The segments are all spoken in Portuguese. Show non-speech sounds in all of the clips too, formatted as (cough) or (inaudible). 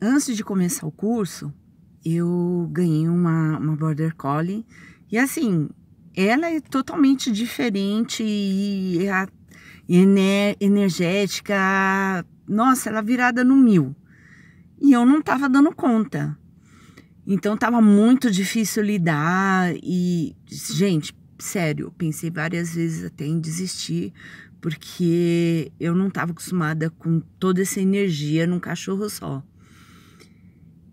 Antes de começar o curso, eu ganhei uma, uma Border Collie. E assim, ela é totalmente diferente e, é ener, energética. Nossa, ela é virada no mil. E eu não estava dando conta. Então estava muito difícil lidar. E, gente, sério, pensei várias vezes até em desistir, porque eu não estava acostumada com toda essa energia num cachorro só.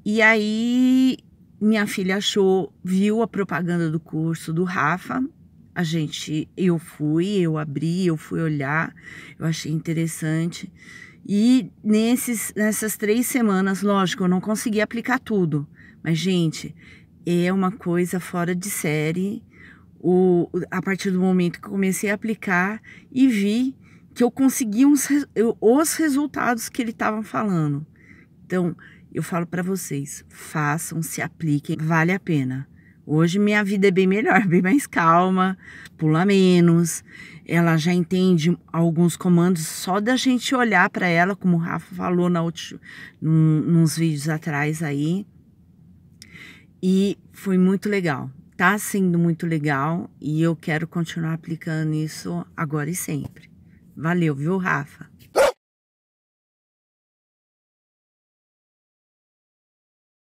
E aí minha filha achou, viu a propaganda do curso do Rafa. A gente, eu fui, eu abri, eu fui olhar, eu achei interessante. E nesses, nessas três semanas, lógico, eu não consegui aplicar tudo, mas gente, é uma coisa fora de série. O, a partir do momento que comecei a aplicar e vi que eu consegui uns, os resultados que ele estava falando. Então, eu falo para vocês, façam, se apliquem, vale a pena. Hoje minha vida é bem melhor, (laughs) bem mais calma, pula menos. Ela já entende alguns comandos só da gente olhar para ela, como o Rafa falou na ulti, num, nos vídeos atrás aí. E foi muito legal. Tá sendo muito legal e eu quero continuar aplicando isso agora e sempre. Valeu, viu, Rafa?